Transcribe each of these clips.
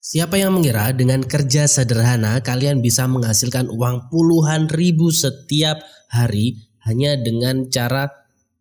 Siapa yang mengira dengan kerja sederhana kalian bisa menghasilkan uang puluhan ribu setiap hari hanya dengan cara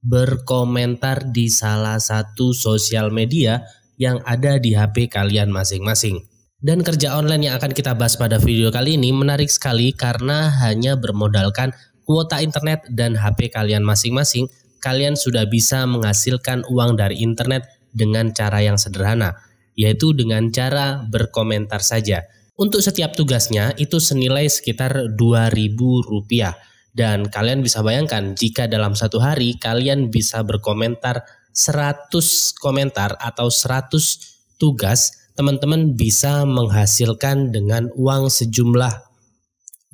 berkomentar di salah satu sosial media yang ada di HP kalian masing-masing. Dan kerja online yang akan kita bahas pada video kali ini menarik sekali karena hanya bermodalkan kuota internet dan HP kalian masing-masing, kalian sudah bisa menghasilkan uang dari internet dengan cara yang sederhana yaitu dengan cara berkomentar saja. Untuk setiap tugasnya itu senilai sekitar Rp2.000 dan kalian bisa bayangkan jika dalam satu hari kalian bisa berkomentar 100 komentar atau 100 tugas, teman-teman bisa menghasilkan dengan uang sejumlah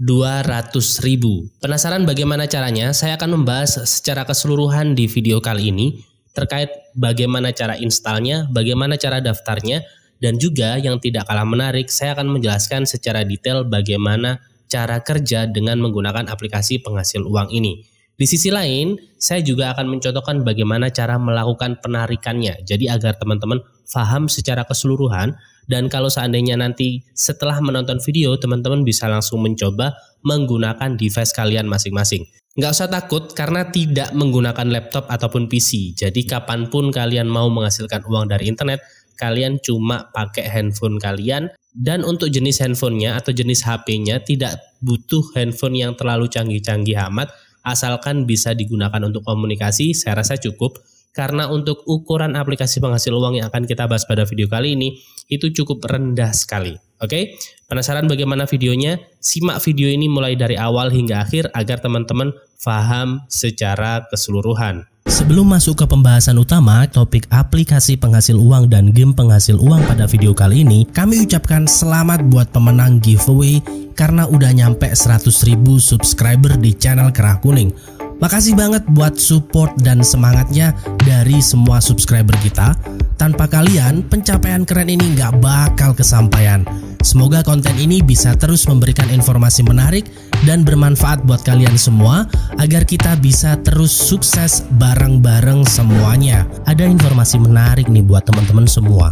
200 ribu. Penasaran bagaimana caranya? Saya akan membahas secara keseluruhan di video kali ini terkait bagaimana cara installnya, bagaimana cara daftarnya, dan juga yang tidak kalah menarik, saya akan menjelaskan secara detail bagaimana cara kerja dengan menggunakan aplikasi penghasil uang ini. Di sisi lain, saya juga akan mencontohkan bagaimana cara melakukan penarikannya, jadi agar teman-teman paham secara keseluruhan. Dan kalau seandainya nanti setelah menonton video, teman-teman bisa langsung mencoba menggunakan device kalian masing-masing. Nggak usah takut karena tidak menggunakan laptop ataupun PC. Jadi kapanpun kalian mau menghasilkan uang dari internet, kalian cuma pakai handphone kalian. Dan untuk jenis handphonenya atau jenis HP-nya tidak butuh handphone yang terlalu canggih-canggih amat, asalkan bisa digunakan untuk komunikasi, saya rasa cukup karena untuk ukuran aplikasi penghasil uang yang akan kita bahas pada video kali ini itu cukup rendah sekali. Oke, penasaran bagaimana videonya? Simak video ini mulai dari awal hingga akhir agar teman-teman paham secara keseluruhan. Sebelum masuk ke pembahasan utama, topik aplikasi penghasil uang dan game penghasil uang pada video kali ini, kami ucapkan selamat buat pemenang giveaway karena udah nyampe 100.000 subscriber di channel Kerah Kuning. Makasih banget buat support dan semangatnya dari semua subscriber kita. Tanpa kalian, pencapaian keren ini nggak bakal kesampaian. Semoga konten ini bisa terus memberikan informasi menarik dan bermanfaat buat kalian semua agar kita bisa terus sukses bareng-bareng semuanya. Ada informasi menarik nih buat teman-teman semua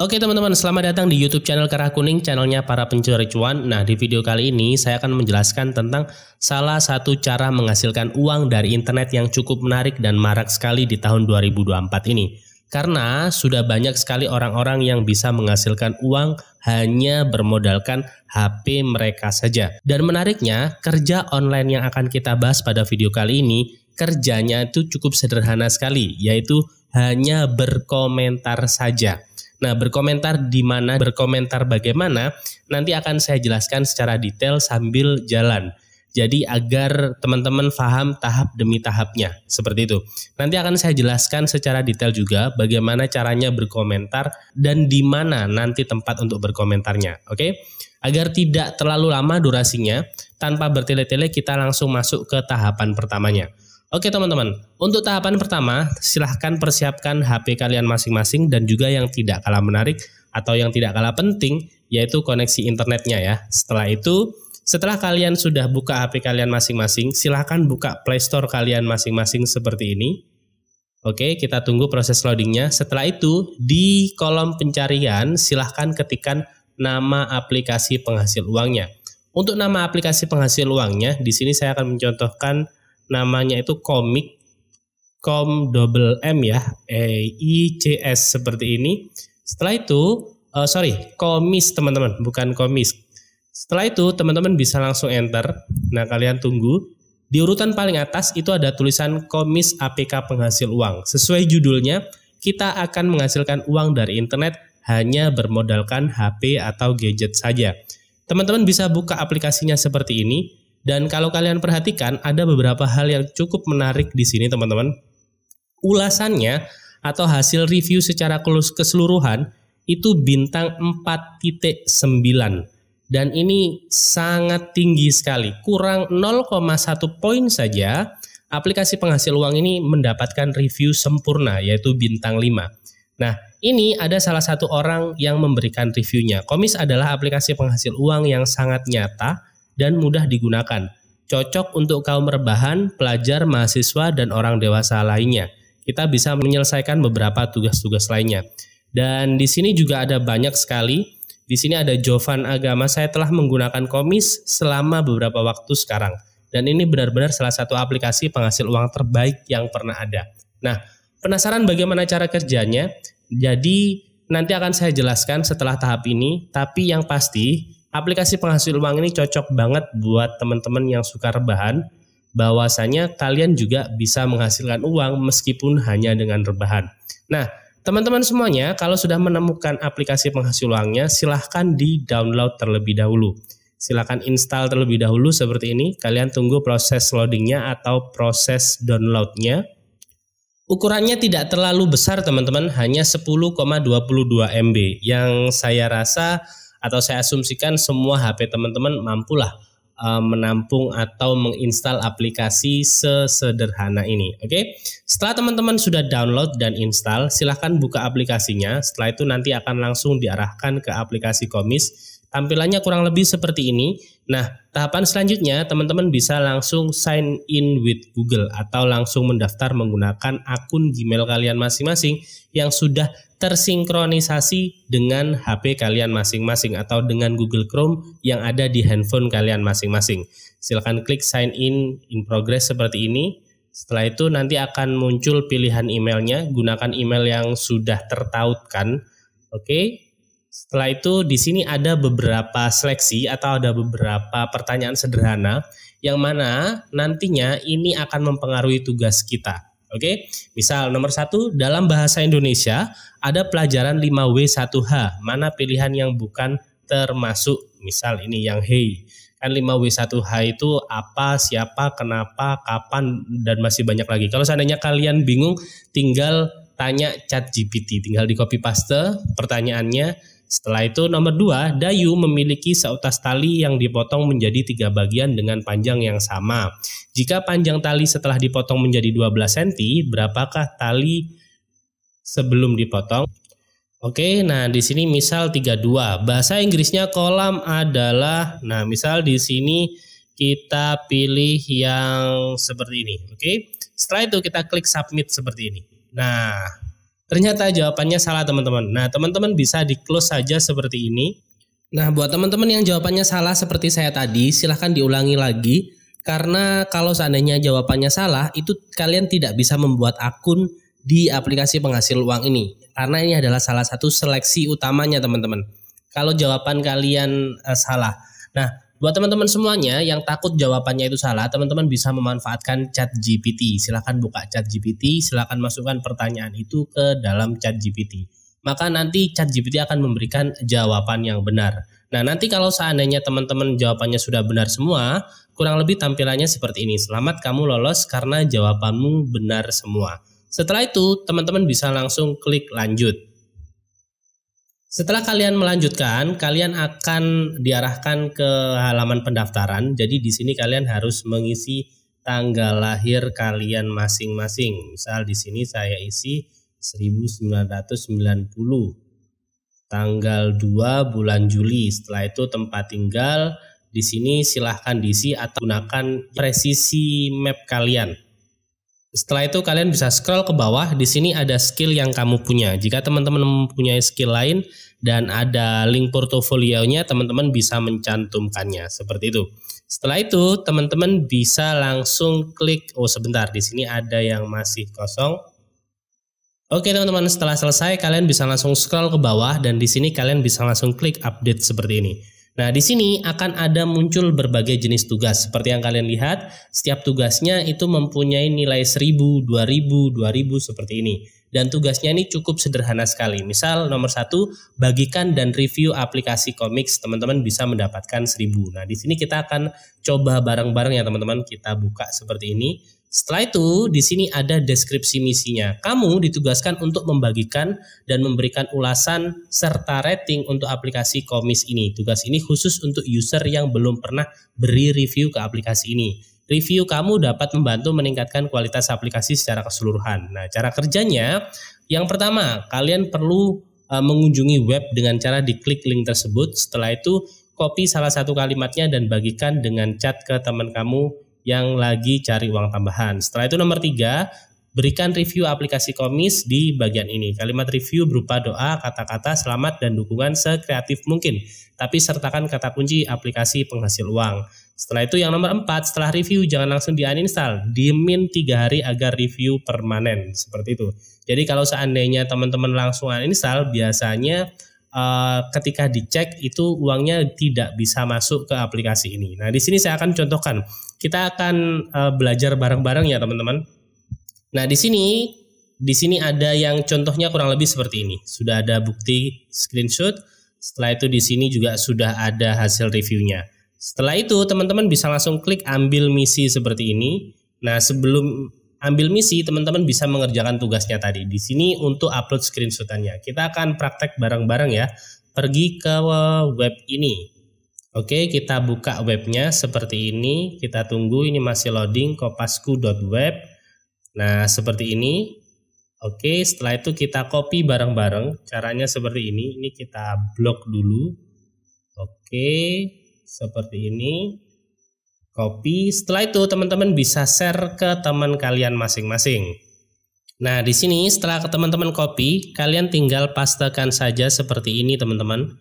Oke teman-teman, selamat datang di YouTube channel Kerah Kuning, channelnya para pencuri cuan. Nah, di video kali ini saya akan menjelaskan tentang salah satu cara menghasilkan uang dari internet yang cukup menarik dan marak sekali di tahun 2024 ini. Karena sudah banyak sekali orang-orang yang bisa menghasilkan uang hanya bermodalkan HP mereka saja. Dan menariknya, kerja online yang akan kita bahas pada video kali ini, kerjanya itu cukup sederhana sekali, yaitu hanya berkomentar saja. Nah, berkomentar di mana, berkomentar bagaimana, nanti akan saya jelaskan secara detail sambil jalan. Jadi agar teman-teman paham tahap demi tahapnya, seperti itu. Nanti akan saya jelaskan secara detail juga bagaimana caranya berkomentar dan di mana nanti tempat untuk berkomentarnya, oke? Okay? Agar tidak terlalu lama durasinya, tanpa bertele-tele kita langsung masuk ke tahapan pertamanya. Oke teman-teman, untuk tahapan pertama silahkan persiapkan HP kalian masing-masing dan juga yang tidak kalah menarik atau yang tidak kalah penting yaitu koneksi internetnya ya. Setelah itu, setelah kalian sudah buka HP kalian masing-masing, silahkan buka Play Store kalian masing-masing seperti ini. Oke, kita tunggu proses loadingnya. Setelah itu, di kolom pencarian silahkan ketikkan nama aplikasi penghasil uangnya. Untuk nama aplikasi penghasil uangnya, di sini saya akan mencontohkan namanya itu komik com double m ya e i c s seperti ini setelah itu uh, sorry komis teman-teman bukan komis setelah itu teman-teman bisa langsung enter nah kalian tunggu di urutan paling atas itu ada tulisan komis APK penghasil uang sesuai judulnya kita akan menghasilkan uang dari internet hanya bermodalkan HP atau gadget saja. Teman-teman bisa buka aplikasinya seperti ini. Dan kalau kalian perhatikan ada beberapa hal yang cukup menarik di sini teman-teman. Ulasannya atau hasil review secara keseluruhan itu bintang 4.9 dan ini sangat tinggi sekali. Kurang 0,1 poin saja aplikasi penghasil uang ini mendapatkan review sempurna yaitu bintang 5. Nah, ini ada salah satu orang yang memberikan reviewnya. Komis adalah aplikasi penghasil uang yang sangat nyata dan mudah digunakan. Cocok untuk kaum rebahan, pelajar, mahasiswa, dan orang dewasa lainnya. Kita bisa menyelesaikan beberapa tugas-tugas lainnya. Dan di sini juga ada banyak sekali. Di sini ada Jovan Agama, saya telah menggunakan komis selama beberapa waktu sekarang. Dan ini benar-benar salah satu aplikasi penghasil uang terbaik yang pernah ada. Nah, penasaran bagaimana cara kerjanya? Jadi nanti akan saya jelaskan setelah tahap ini, tapi yang pasti aplikasi penghasil uang ini cocok banget buat teman-teman yang suka rebahan. Bahwasanya kalian juga bisa menghasilkan uang meskipun hanya dengan rebahan. Nah, teman-teman semuanya, kalau sudah menemukan aplikasi penghasil uangnya, silahkan di-download terlebih dahulu. Silahkan install terlebih dahulu seperti ini. Kalian tunggu proses loadingnya atau proses downloadnya. Ukurannya tidak terlalu besar teman-teman, hanya 10,22 MB yang saya rasa atau saya asumsikan semua HP teman-teman mampulah eh, menampung atau menginstal aplikasi sesederhana ini. Oke, okay? setelah teman-teman sudah download dan install, silahkan buka aplikasinya. Setelah itu nanti akan langsung diarahkan ke aplikasi komis. Tampilannya kurang lebih seperti ini. Nah, tahapan selanjutnya teman-teman bisa langsung sign in with Google atau langsung mendaftar menggunakan akun Gmail kalian masing-masing yang sudah tersinkronisasi dengan HP kalian masing-masing atau dengan Google Chrome yang ada di handphone kalian masing-masing. Silakan klik sign in in progress seperti ini. Setelah itu nanti akan muncul pilihan emailnya, gunakan email yang sudah tertautkan. Oke. Setelah itu di sini ada beberapa seleksi atau ada beberapa pertanyaan sederhana yang mana nantinya ini akan mempengaruhi tugas kita. Oke, misal nomor satu dalam bahasa Indonesia ada pelajaran 5W1H. Mana pilihan yang bukan termasuk? Misal ini yang hey. Kan 5W1H itu apa, siapa, kenapa, kapan, dan masih banyak lagi. Kalau seandainya kalian bingung, tinggal tanya chat GPT. Tinggal di copy paste pertanyaannya. Setelah itu nomor dua, dayu memiliki seutas tali yang dipotong menjadi tiga bagian dengan panjang yang sama. Jika panjang tali setelah dipotong menjadi 12 cm, berapakah tali sebelum dipotong? Oke, nah di sini misal 32. Bahasa Inggrisnya kolam adalah nah misal di sini kita pilih yang seperti ini, oke? Setelah itu kita klik submit seperti ini. Nah, ternyata jawabannya salah teman-teman. Nah, teman-teman bisa di close saja seperti ini. Nah, buat teman-teman yang jawabannya salah seperti saya tadi, silahkan diulangi lagi. Karena kalau seandainya jawabannya salah, itu kalian tidak bisa membuat akun di aplikasi penghasil uang ini. Karena ini adalah salah satu seleksi utamanya teman-teman. Kalau jawaban kalian eh, salah. Nah, Buat teman-teman semuanya yang takut jawabannya itu salah, teman-teman bisa memanfaatkan chat GPT. Silahkan buka chat GPT, silahkan masukkan pertanyaan itu ke dalam chat GPT. Maka nanti chat GPT akan memberikan jawaban yang benar. Nah nanti kalau seandainya teman-teman jawabannya sudah benar semua, kurang lebih tampilannya seperti ini. Selamat kamu lolos karena jawabanmu benar semua. Setelah itu, teman-teman bisa langsung klik lanjut. Setelah kalian melanjutkan, kalian akan diarahkan ke halaman pendaftaran. Jadi di sini kalian harus mengisi tanggal lahir kalian masing-masing. Misal di sini saya isi 1990. Tanggal 2 bulan Juli. Setelah itu tempat tinggal di sini silahkan diisi atau gunakan presisi map kalian. Setelah itu kalian bisa scroll ke bawah. Di sini ada skill yang kamu punya. Jika teman-teman mempunyai skill lain dan ada link portofolionya, teman-teman bisa mencantumkannya seperti itu. Setelah itu, teman-teman bisa langsung klik. Oh, sebentar, di sini ada yang masih kosong. Oke, teman-teman, setelah selesai kalian bisa langsung scroll ke bawah dan di sini kalian bisa langsung klik update seperti ini. Nah, di sini akan ada muncul berbagai jenis tugas. Seperti yang kalian lihat, setiap tugasnya itu mempunyai nilai 1000, 2000, 2000 seperti ini. Dan tugasnya ini cukup sederhana sekali. Misal nomor satu, bagikan dan review aplikasi komik. Teman-teman bisa mendapatkan 1000. Nah, di sini kita akan coba bareng-bareng ya teman-teman. Kita buka seperti ini. Setelah itu, di sini ada deskripsi misinya. Kamu ditugaskan untuk membagikan dan memberikan ulasan serta rating untuk aplikasi komis ini. Tugas ini khusus untuk user yang belum pernah beri review ke aplikasi ini. Review kamu dapat membantu meningkatkan kualitas aplikasi secara keseluruhan. Nah, cara kerjanya, yang pertama, kalian perlu e, mengunjungi web dengan cara diklik link tersebut. Setelah itu, copy salah satu kalimatnya dan bagikan dengan chat ke teman kamu yang lagi cari uang tambahan. Setelah itu nomor tiga, berikan review aplikasi komis di bagian ini. Kalimat review berupa doa, kata-kata, selamat, dan dukungan sekreatif mungkin. Tapi sertakan kata kunci aplikasi penghasil uang. Setelah itu yang nomor empat, setelah review jangan langsung di uninstall. Dimin tiga hari agar review permanen. Seperti itu. Jadi kalau seandainya teman-teman langsung uninstall, biasanya Eh, ketika dicek itu uangnya tidak bisa masuk ke aplikasi ini. Nah, di sini saya akan contohkan. Kita akan uh, belajar bareng-bareng ya, teman-teman. Nah, di sini di sini ada yang contohnya kurang lebih seperti ini. Sudah ada bukti screenshot. Setelah itu di sini juga sudah ada hasil reviewnya. Setelah itu teman-teman bisa langsung klik ambil misi seperti ini. Nah, sebelum ambil misi, teman-teman bisa mengerjakan tugasnya tadi. Di sini untuk upload screenshotannya. Kita akan praktek bareng-bareng ya. Pergi ke web ini. Oke, kita buka webnya seperti ini. Kita tunggu, ini masih loading, kopasku.web. Nah, seperti ini. Oke, setelah itu kita copy bareng-bareng. Caranya seperti ini. Ini kita blok dulu. Oke, seperti ini copy. Setelah itu teman-teman bisa share ke teman kalian masing-masing. Nah, di sini setelah ke teman-teman copy, kalian tinggal pastekan saja seperti ini, teman-teman.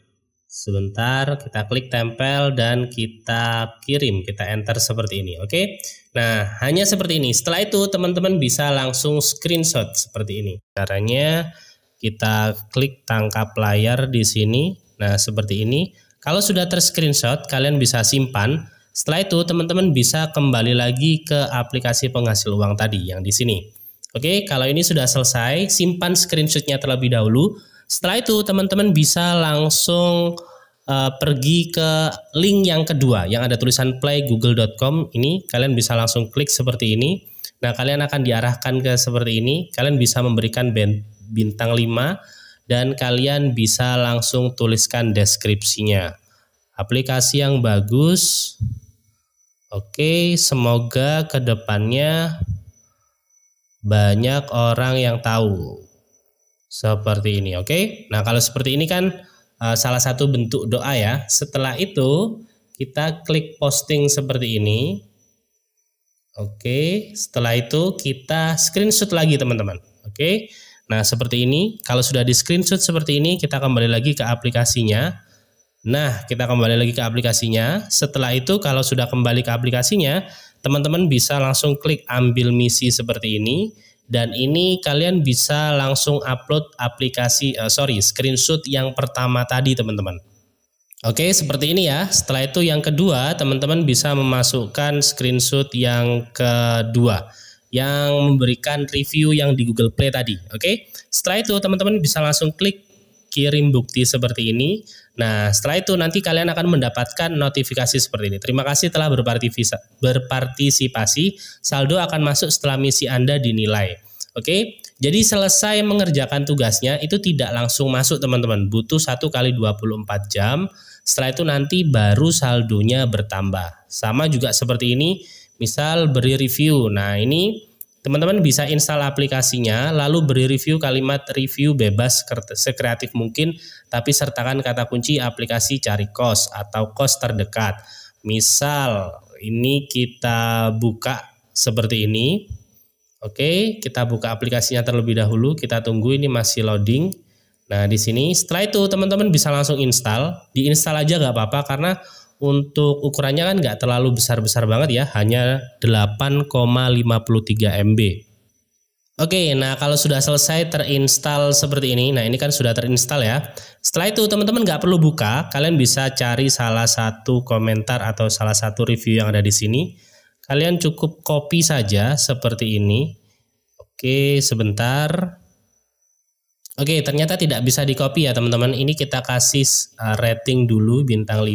Sebentar, kita klik tempel dan kita kirim, kita enter seperti ini, oke? Okay? Nah, hanya seperti ini. Setelah itu, teman-teman bisa langsung screenshot seperti ini. Caranya kita klik tangkap layar di sini. Nah, seperti ini. Kalau sudah terscreenshot, kalian bisa simpan setelah itu teman-teman bisa kembali lagi ke aplikasi penghasil uang tadi yang di sini. Oke, kalau ini sudah selesai, simpan screenshotnya terlebih dahulu. Setelah itu teman-teman bisa langsung uh, pergi ke link yang kedua yang ada tulisan playgoogle.com ini kalian bisa langsung klik seperti ini. Nah, kalian akan diarahkan ke seperti ini. Kalian bisa memberikan bintang 5 dan kalian bisa langsung tuliskan deskripsinya aplikasi yang bagus. Oke, semoga kedepannya banyak orang yang tahu seperti ini. Oke, nah kalau seperti ini kan eh, salah satu bentuk doa ya. Setelah itu kita klik posting seperti ini. Oke, setelah itu kita screenshot lagi teman-teman. Oke, nah seperti ini. Kalau sudah di screenshot seperti ini, kita kembali lagi ke aplikasinya Nah, kita kembali lagi ke aplikasinya. Setelah itu kalau sudah kembali ke aplikasinya, teman-teman bisa langsung klik ambil misi seperti ini dan ini kalian bisa langsung upload aplikasi uh, sorry, screenshot yang pertama tadi, teman-teman. Oke, seperti ini ya. Setelah itu yang kedua, teman-teman bisa memasukkan screenshot yang kedua yang memberikan review yang di Google Play tadi. Oke. Setelah itu teman-teman bisa langsung klik kirim bukti seperti ini. Nah, setelah itu nanti kalian akan mendapatkan notifikasi seperti ini. Terima kasih telah berpartisipasi. Saldo akan masuk setelah misi Anda dinilai. Oke, jadi selesai mengerjakan tugasnya itu tidak langsung masuk teman-teman. Butuh 1 kali 24 jam. Setelah itu nanti baru saldonya bertambah. Sama juga seperti ini, misal beri review. Nah, ini Teman-teman bisa install aplikasinya, lalu beri review kalimat review bebas sekreatif mungkin, tapi sertakan kata kunci aplikasi cari kos atau kos terdekat. Misal, ini kita buka seperti ini. Oke, kita buka aplikasinya terlebih dahulu. Kita tunggu ini masih loading. Nah, di sini setelah itu teman-teman bisa langsung install. Diinstal aja nggak apa-apa karena untuk ukurannya kan nggak terlalu besar-besar banget ya, hanya 8,53 MB. Oke, nah kalau sudah selesai terinstall seperti ini, nah ini kan sudah terinstall ya. Setelah itu teman-teman nggak perlu buka, kalian bisa cari salah satu komentar atau salah satu review yang ada di sini. Kalian cukup copy saja seperti ini. Oke, sebentar. Oke, ternyata tidak bisa di copy ya teman-teman. Ini kita kasih rating dulu bintang 5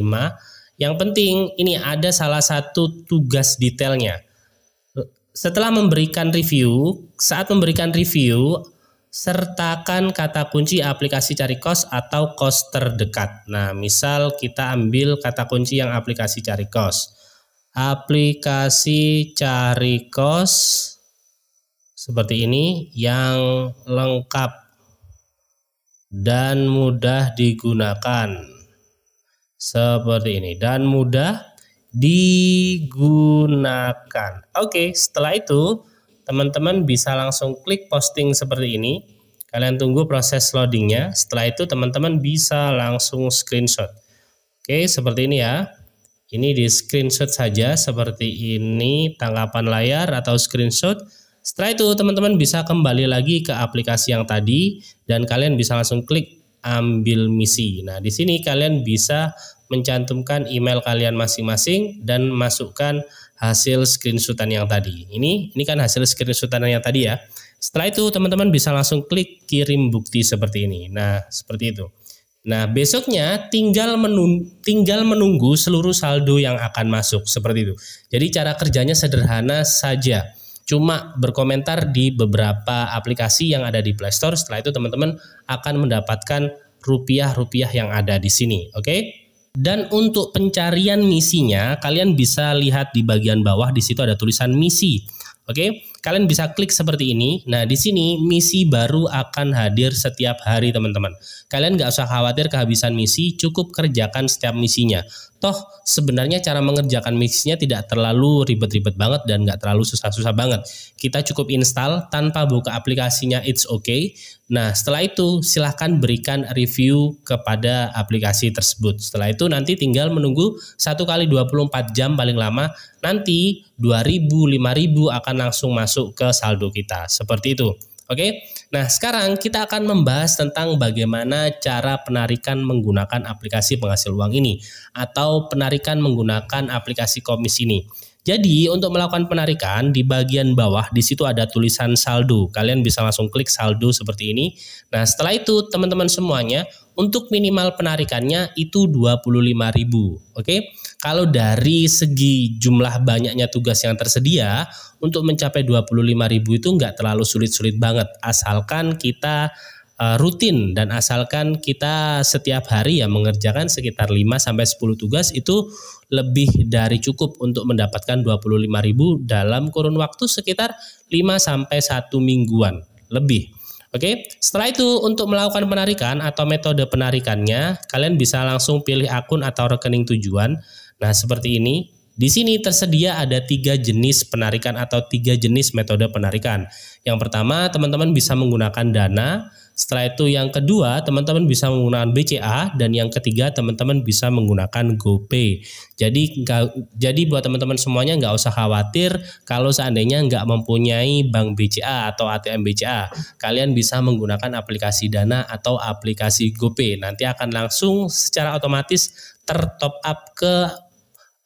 yang penting ini ada salah satu tugas detailnya. Setelah memberikan review, saat memberikan review, sertakan kata kunci aplikasi cari kos atau kos terdekat. Nah, misal kita ambil kata kunci yang aplikasi cari kos. Aplikasi cari kos seperti ini yang lengkap dan mudah digunakan seperti ini dan mudah digunakan. Oke, setelah itu teman-teman bisa langsung klik posting seperti ini. Kalian tunggu proses loadingnya. Setelah itu teman-teman bisa langsung screenshot. Oke, seperti ini ya. Ini di screenshot saja seperti ini tangkapan layar atau screenshot. Setelah itu teman-teman bisa kembali lagi ke aplikasi yang tadi dan kalian bisa langsung klik ambil misi. Nah, di sini kalian bisa mencantumkan email kalian masing-masing dan masukkan hasil screenshotan yang tadi. Ini ini kan hasil screenshotan yang tadi ya. Setelah itu teman-teman bisa langsung klik kirim bukti seperti ini. Nah, seperti itu. Nah, besoknya tinggal menung tinggal menunggu seluruh saldo yang akan masuk seperti itu. Jadi cara kerjanya sederhana saja cuma berkomentar di beberapa aplikasi yang ada di Play Store. Setelah itu teman-teman akan mendapatkan rupiah-rupiah yang ada di sini, oke? Okay? Dan untuk pencarian misinya, kalian bisa lihat di bagian bawah di situ ada tulisan misi. Oke, kalian bisa klik seperti ini. Nah, di sini misi baru akan hadir setiap hari, teman-teman. Kalian nggak usah khawatir kehabisan misi, cukup kerjakan setiap misinya. Toh, sebenarnya cara mengerjakan misinya tidak terlalu ribet-ribet banget dan nggak terlalu susah-susah banget. Kita cukup install tanpa buka aplikasinya, it's okay. Nah, setelah itu silahkan berikan review kepada aplikasi tersebut. Setelah itu nanti tinggal menunggu satu kali 24 jam paling lama, nanti 2000, 5000 akan langsung masuk ke saldo kita. Seperti itu. Oke. Nah, sekarang kita akan membahas tentang bagaimana cara penarikan menggunakan aplikasi penghasil uang ini atau penarikan menggunakan aplikasi komis ini. Jadi untuk melakukan penarikan di bagian bawah di situ ada tulisan saldo. Kalian bisa langsung klik saldo seperti ini. Nah, setelah itu teman-teman semuanya untuk minimal penarikannya itu ribu, Oke. Kalau dari segi jumlah banyaknya tugas yang tersedia untuk mencapai ribu itu nggak terlalu sulit-sulit banget asalkan kita eh, rutin dan asalkan kita setiap hari ya mengerjakan sekitar 5 sampai 10 tugas itu lebih dari cukup untuk mendapatkan 25.000 dalam kurun waktu sekitar 5 sampai 1 mingguan lebih. Oke, setelah itu untuk melakukan penarikan atau metode penarikannya, kalian bisa langsung pilih akun atau rekening tujuan. Nah, seperti ini. Di sini tersedia ada tiga jenis penarikan atau tiga jenis metode penarikan. Yang pertama, teman-teman bisa menggunakan dana, setelah itu yang kedua, teman-teman bisa menggunakan BCA dan yang ketiga teman-teman bisa menggunakan GoPay. Jadi gak, jadi buat teman-teman semuanya nggak usah khawatir kalau seandainya nggak mempunyai bank BCA atau ATM BCA, kalian bisa menggunakan aplikasi Dana atau aplikasi GoPay. Nanti akan langsung secara otomatis tertop up ke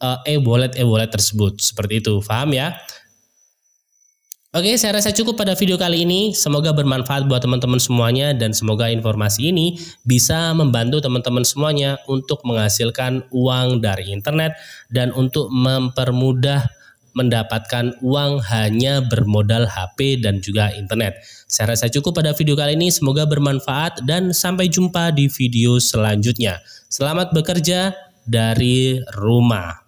eh, e-wallet e-wallet tersebut. Seperti itu, paham ya? Oke, saya rasa cukup pada video kali ini. Semoga bermanfaat buat teman-teman semuanya dan semoga informasi ini bisa membantu teman-teman semuanya untuk menghasilkan uang dari internet dan untuk mempermudah mendapatkan uang hanya bermodal HP dan juga internet. Saya rasa cukup pada video kali ini. Semoga bermanfaat dan sampai jumpa di video selanjutnya. Selamat bekerja dari rumah.